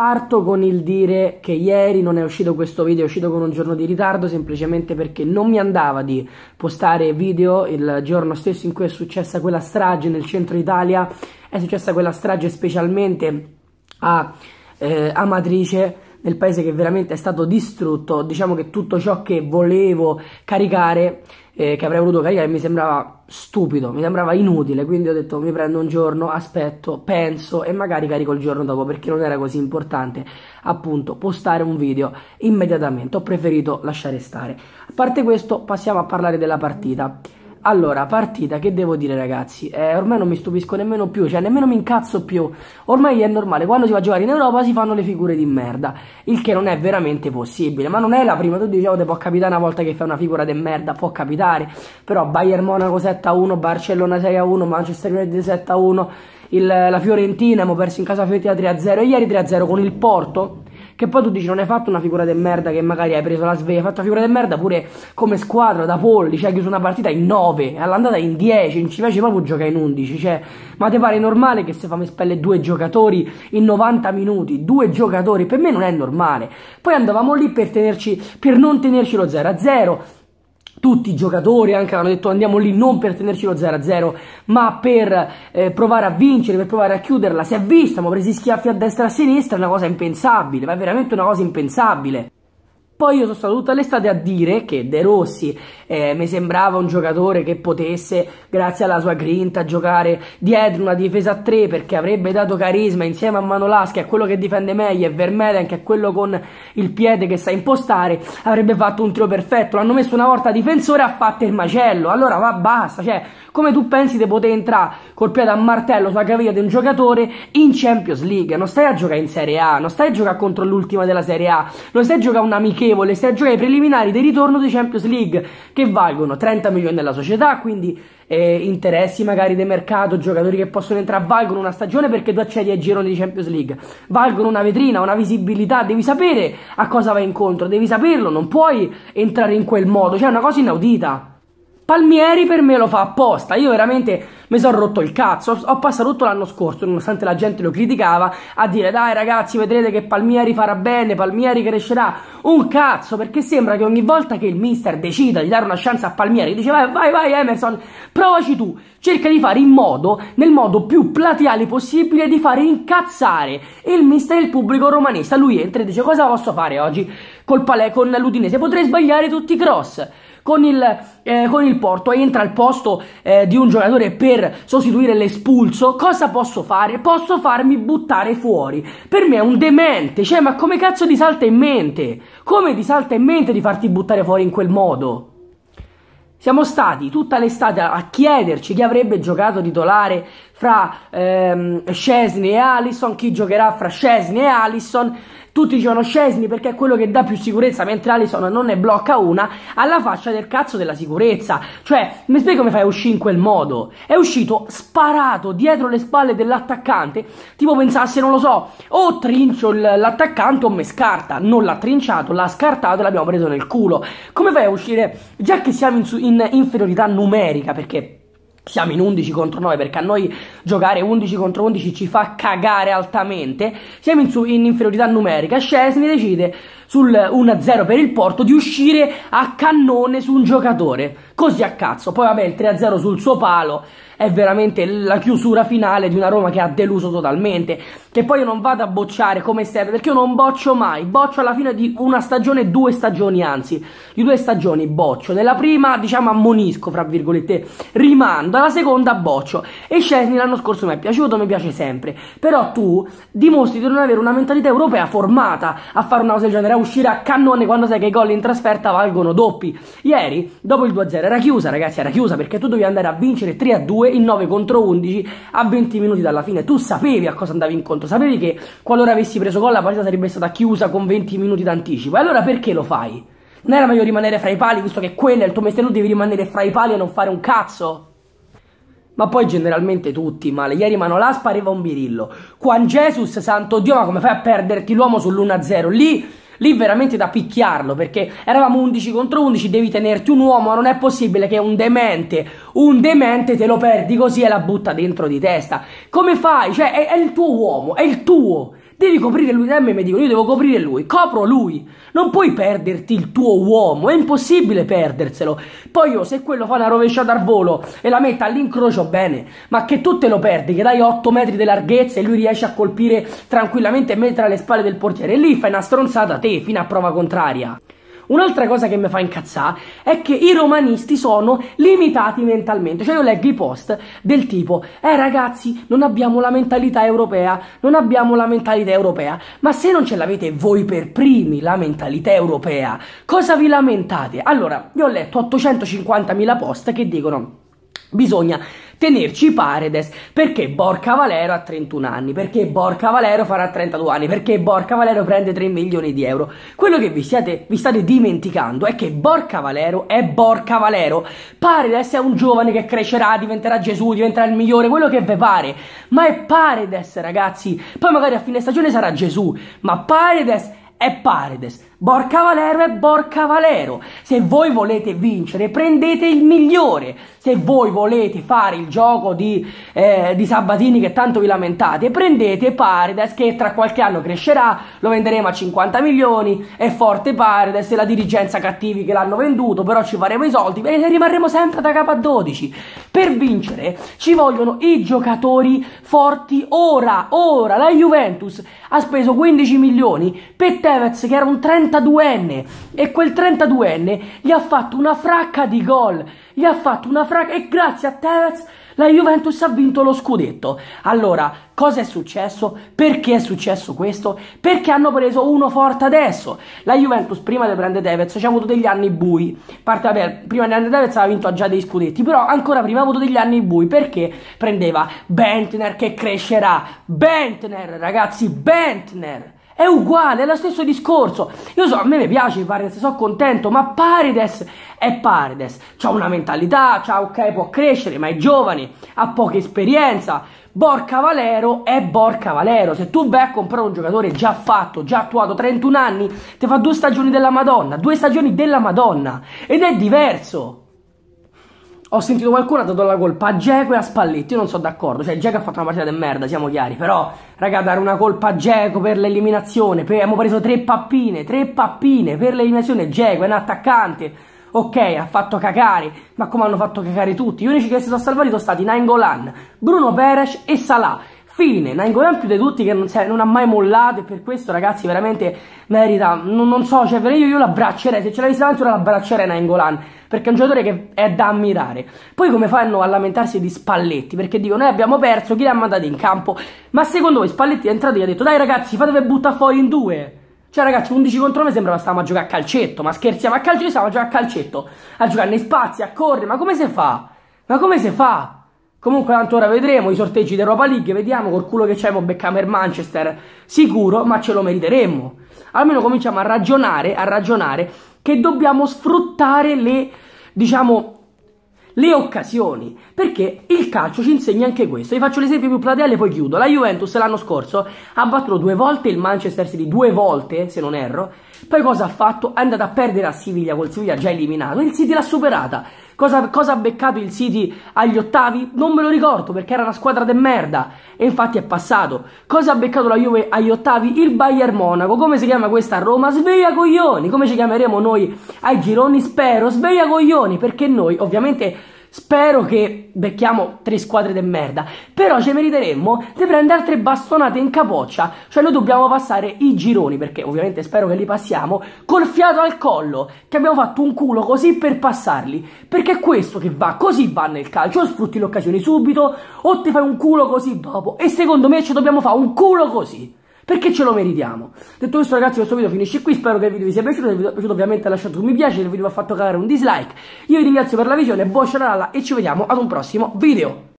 Parto con il dire che ieri non è uscito questo video, è uscito con un giorno di ritardo semplicemente perché non mi andava di postare video il giorno stesso in cui è successa quella strage nel centro Italia, è successa quella strage specialmente a eh, Amatrice nel paese che veramente è stato distrutto, diciamo che tutto ciò che volevo caricare, eh, che avrei voluto caricare, mi sembrava stupido, mi sembrava inutile, quindi ho detto mi prendo un giorno, aspetto, penso e magari carico il giorno dopo perché non era così importante appunto postare un video immediatamente, ho preferito lasciare stare. A parte questo passiamo a parlare della partita. Allora, partita, che devo dire ragazzi? Eh, ormai non mi stupisco nemmeno più, cioè nemmeno mi incazzo più. Ormai è normale, quando si va a giocare in Europa si fanno le figure di merda, il che non è veramente possibile. Ma non è la prima, tu dicevo te può capitare una volta che fai una figura di merda, può capitare. Però Bayern Monaco 7-1, Barcellona 6-1, Manchester United 7-1, la Fiorentina, abbiamo perso in casa Fiorentina 3-0 e ieri 3-0 con il Porto che poi tu dici non hai fatto una figura di merda che magari hai preso la sveglia, hai fatto una figura di merda pure come squadra da polli, cioè hai chiuso una partita in 9, all'andata in 10, in invece proprio gioca in 11, cioè ma ti pare normale che se fa mi spelle due giocatori in 90 minuti, due giocatori, per me non è normale. Poi andavamo lì per tenerci per non tenerci lo 0 a 0 tutti i giocatori anche hanno detto andiamo lì non per tenerci lo 0-0 ma per eh, provare a vincere, per provare a chiuderla, si è vista, ma presi schiaffi a destra e a sinistra, è una cosa impensabile, ma è veramente una cosa impensabile. Poi io sono stato tutta l'estate a dire che De Rossi eh, mi sembrava un giocatore che potesse, grazie alla sua grinta, giocare dietro una difesa a tre perché avrebbe dato carisma insieme a Manolaschi, è quello che difende meglio, e Vermele, anche a quello con il piede che sa impostare, avrebbe fatto un trio perfetto. L'hanno messo una volta difensore, ha fatto il macello. Allora va, basta. Cioè, come tu pensi di poter entrare col piede a martello sulla caviglia di un giocatore in Champions League? Non stai a giocare in Serie A, non stai a giocare contro l'ultima della Serie A, non stai a giocare un amichevole meritevole stagione preliminari di ritorno di Champions League che valgono 30 milioni alla società, quindi eh, interessi magari del mercato, giocatori che possono entrare, valgono una stagione perché tu accedi ai gironi di Champions League, valgono una vetrina, una visibilità, devi sapere a cosa vai incontro, devi saperlo, non puoi entrare in quel modo, cioè è una cosa inaudita. Palmieri per me lo fa apposta. Io veramente mi sono rotto il cazzo. Ho passato tutto l'anno scorso, nonostante la gente lo criticava, a dire dai ragazzi, vedrete che Palmieri farà bene, Palmieri crescerà. Un cazzo, perché sembra che ogni volta che il mister decida di dare una chance a Palmieri, dice vai, vai, vai Emerson, provaci tu. Cerca di fare in modo, nel modo più plateale possibile, di fare incazzare il mister e il pubblico romanista. Lui entra e dice cosa posso fare oggi col palè con l'Udinese? Potrei sbagliare tutti i cross con il, eh, con il Porto, entra al posto eh, di un giocatore per sostituire l'espulso, cosa posso fare? Posso farmi buttare fuori. Per me è un demente, cioè ma come cazzo ti salta in mente? Come ti salta in mente di farti buttare fuori in quel modo? Siamo stati tutta l'estate a chiederci chi avrebbe giocato titolare fra ehm, Scesni e Allison, chi giocherà fra Scesni e Allison tutti dicevano Scesni perché è quello che dà più sicurezza, mentre Alisson non ne blocca una, alla faccia del cazzo della sicurezza. Cioè, mi spiego come fai a uscire in quel modo? È uscito sparato dietro le spalle dell'attaccante, tipo pensasse, non lo so, o trincio l'attaccante o me scarta. Non l'ha trinciato, l'ha scartato e l'abbiamo preso nel culo. Come fai a uscire, già che siamo in, in inferiorità numerica, perché siamo in 11 contro 9 perché a noi giocare 11 contro 11 ci fa cagare altamente siamo in, su, in inferiorità numerica Scesni decide sul 1-0 per il Porto di uscire a cannone su un giocatore. Così a cazzo. Poi vabbè, il 3-0 sul suo palo è veramente la chiusura finale di una Roma che ha deluso totalmente. Che poi io non vado a bocciare come serve, perché io non boccio mai. Boccio alla fine di una stagione, due stagioni anzi. Di due stagioni boccio. Nella prima, diciamo, ammonisco, fra virgolette, rimando. Alla seconda boccio. E Scesni l'anno scorso mi è piaciuto, mi piace sempre. Però tu dimostri di non avere una mentalità europea formata a fare una cosa del genere uscire a cannone quando sai che i gol in trasferta valgono doppi. Ieri, dopo il 2-0, era chiusa, ragazzi, era chiusa perché tu dovevi andare a vincere 3-2 in 9 contro 11 a 20 minuti dalla fine. Tu sapevi a cosa andavi incontro, sapevi che qualora avessi preso gol la partita sarebbe stata chiusa con 20 minuti d'anticipo. E allora perché lo fai? Non era meglio rimanere fra i pali, visto che quello è il tuo mestiere, tu devi rimanere fra i pali e non fare un cazzo? ma poi generalmente tutti male. Ieri Manolas pareva un birillo. Juan Jesus, santo Dio, ma come fai a perderti l'uomo sull'1-0? Lì lì veramente da picchiarlo perché eravamo 11 contro 11, devi tenerti un uomo, non è possibile che un demente, un demente te lo perdi così e la butta dentro di testa. Come fai? Cioè è, è il tuo uomo, è il tuo. Devi coprire lui da mi dicono, io devo coprire lui, copro lui. Non puoi perderti il tuo uomo, è impossibile perderselo. Poi io, se quello fa una rovesciata al volo e la mette all'incrocio, bene, ma che tu te lo perdi, che dai 8 metri di larghezza e lui riesce a colpire tranquillamente e mettere alle spalle del portiere, e lì fai una stronzata a te, fino a prova contraria. Un'altra cosa che mi fa incazzare è che i romanisti sono limitati mentalmente. Cioè io leggo i post del tipo, eh ragazzi, non abbiamo la mentalità europea, non abbiamo la mentalità europea. Ma se non ce l'avete voi per primi la mentalità europea, cosa vi lamentate? Allora, io ho letto 850.000 post che dicono, bisogna tenerci Paredes, perché Borca Valero ha 31 anni, perché Borca Valero farà 32 anni, perché Borca Valero prende 3 milioni di euro. Quello che vi, siete, vi state dimenticando è che Borca Valero è Borca Valero. Paredes è un giovane che crescerà, diventerà Gesù, diventerà il migliore, quello che vi pare. Ma è Paredes, ragazzi. Poi magari a fine stagione sarà Gesù, ma Paredes è Paredes. Borca Valero è Borca Valero. Se voi volete vincere, prendete il migliore. Se voi volete fare il gioco di, eh, di Sabatini che tanto vi lamentate, prendete Paredes che tra qualche anno crescerà, lo venderemo a 50 milioni, è forte Paredes, è la dirigenza cattivi che l'hanno venduto, però ci faremo i soldi e rimarremo sempre da capo a 12. Per vincere ci vogliono i giocatori forti ora, ora. La Juventus ha speso 15 milioni per Tevez che era un 32enne e quel 32enne gli ha fatto una fracca di gol, gli ha fatto una fracca e grazie a Tevez la Juventus ha vinto lo scudetto. Allora, cosa è successo? Perché è successo questo? Perché hanno preso uno forte adesso. La Juventus prima di prendere Tevez ci ha avuto degli anni bui. Parte, vabbè, prima di prendere Tevez aveva vinto già dei scudetti, però ancora prima ha avuto degli anni bui perché prendeva Bentner che crescerà. Bentner, ragazzi, Bentner è uguale, è lo stesso discorso. Io so, a me mi piace Paredes, sono contento, ma Paredes è Paredes. C'ha una mentalità, c'ha, ok, può crescere, ma è giovane, ha poca esperienza. Borca Valero è Borca Valero. Se tu vai a comprare un giocatore già fatto, già attuato, 31 anni, ti fa due stagioni della Madonna, due stagioni della Madonna. Ed è diverso ho sentito qualcuno ha dato la colpa a Geco e a Spalletti. Io non sono d'accordo. Cioè, Geco ha fatto una partita di merda, siamo chiari. Però, raga, dare una colpa a Geco per l'eliminazione. Per... Abbiamo preso tre pappine, tre pappine per l'eliminazione. Geco è un attaccante. Ok, ha fatto cacare, ma come hanno fatto cacare tutti? Gli unici che si sono salvati sono stati Nangolan, Bruno Peres e Salah. Fine, Nangolan più di tutti che non, se, cioè, non, ha mai mollato e per questo ragazzi veramente merita, non, non so, cioè io, io l'abbraccerei, se ce l'avessi davanti ora l'abbraccerei Nangolan, perché è un giocatore che è da ammirare. Poi come fanno a lamentarsi di Spalletti? Perché dicono noi eh, abbiamo perso, chi l'ha mandato in campo? Ma secondo voi Spalletti è entrato e gli ha detto dai ragazzi fatevi buttare fuori in due? Cioè ragazzi 11 contro me sembrava stavamo a giocare a calcetto, ma scherziamo a calcetto, stavamo a giocare a calcetto, a giocare nei spazi, a correre, ma come si fa? Ma come si fa? Comunque tanto ora vedremo i sorteggi d'Europa League, vediamo col culo che c'è mo becchiamo il Manchester, sicuro, ma ce lo meriteremmo. Almeno cominciamo a ragionare, a ragionare che dobbiamo sfruttare le, diciamo, le occasioni, perché il calcio ci insegna anche questo. Vi faccio l'esempio più plateale e poi chiudo. La Juventus l'anno scorso ha battuto due volte il Manchester City, due volte se non erro. Poi cosa ha fatto? È andata a perdere a Siviglia col Siviglia già eliminato. Il City l'ha superata. Cosa, cosa ha beccato il City agli ottavi? Non me lo ricordo perché era una squadra de merda e infatti è passato. Cosa ha beccato la Juve agli ottavi? Il Bayern Monaco. Come si chiama questa Roma? Sveglia coglioni. Come ci chiameremo noi ai gironi? Spero sveglia coglioni perché noi ovviamente Spero che becchiamo tre squadre de merda. Però ci meriteremmo di prendere altre bastonate in capoccia. Cioè noi dobbiamo passare i gironi, perché ovviamente spero che li passiamo, col fiato al collo. Che abbiamo fatto un culo così per passarli. Perché è questo che va, così va nel calcio. O sfrutti l'occasione subito, o ti fai un culo così dopo. E secondo me ci dobbiamo fare un culo così perché ce lo meritiamo. Detto questo ragazzi questo video finisce qui, spero che il video vi sia piaciuto, se vi è piaciuto ovviamente lasciate un mi piace, se il video vi ha fatto cagare un dislike. Io vi ringrazio per la visione, buon ciao e ci vediamo ad un prossimo video.